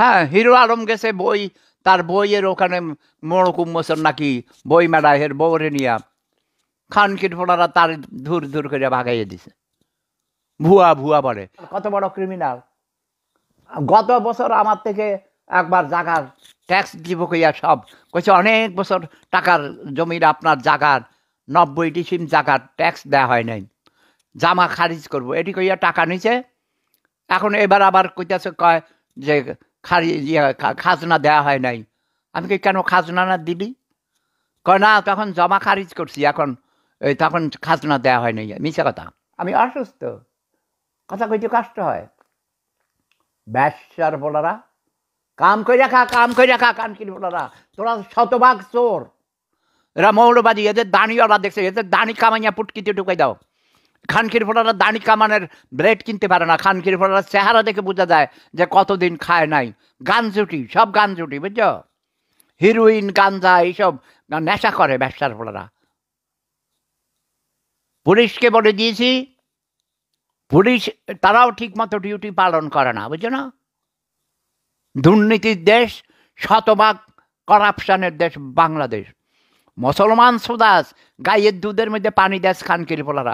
হ্যাঁ হিরো আলম গেছে বই তার বইয়ের ওখানে মরকুম মোসর নাকি বই মেলা হের বৌরে নিয়া খানকির ফোনারা তার ধুর ধুর করে ভাগাইয়ে দিছে ভুয়া ভুয়া বলে কত বড় ক্রিমিনাল গত বছর আমার থেকে একবার জাগার ট্যাক্স দিব কইয়া সব কইছে অনেক বছর টাকার জমির আপনার জাগার নব্বইটি সিম জাগার ট্যাক্স দেওয়া হয় নাই জামা খারিজ করব এটি কইয়া টাকা নিছে এখন এবার আবার কইতেছে কয় যে খারি ইয়ে, খাজনা দেওয়া হয় নাই আমি কি কেন খাজনা না দিবি কয় না তখন জমা খারিজ করছি এখন এই তখন খাজনা দেওয়া হয় নাই মিশা কথা আমি অসুস্থ কথা কইতে কষ্ট হয় ব্যবসার বলারা কাম করে রাখা কাম করে রাখা কানকির বলারা তোরা শতভাগ চোর এরা মৌলবাদী এদের দানিওয়ালা দেখছে এদের দানি কামাইয়া পুটকিতে ঢুকাই দাও খানকির ফোটারা দাড়ি কামানের ব্রেড কিনতে পারে না খানকির ফোটারা চেহারা দেখে বোঝা যায় যে কতদিন খায় নাই গানজুটি সব গানজুটি বুঝছো হিরোইন গাঞ্জা এইসব নেশা করে ব্যবসার ফোলারা পুলিশকে বলে দিয়েছি পুলিশ তারাও ঠিকমতো ডিউটি পালন করে না বুঝছো না দুর্নীতির দেশ শতভাগ করাপশানের দেশ বাংলাদেশ মুসলমান সুদাস গায়ের দুধের মধ্যে পানি দেশ খান ফোলারা